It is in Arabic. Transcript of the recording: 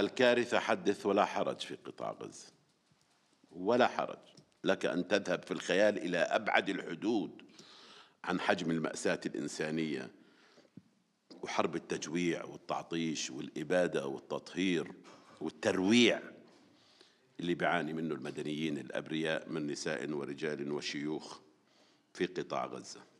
الكارثة حدث ولا حرج في قطاع غزة ولا حرج لك أن تذهب في الخيال إلى أبعد الحدود عن حجم المأساة الإنسانية وحرب التجويع والتعطيش والإبادة والتطهير والترويع اللي بيعاني منه المدنيين الأبرياء من نساء ورجال وشيوخ في قطاع غزة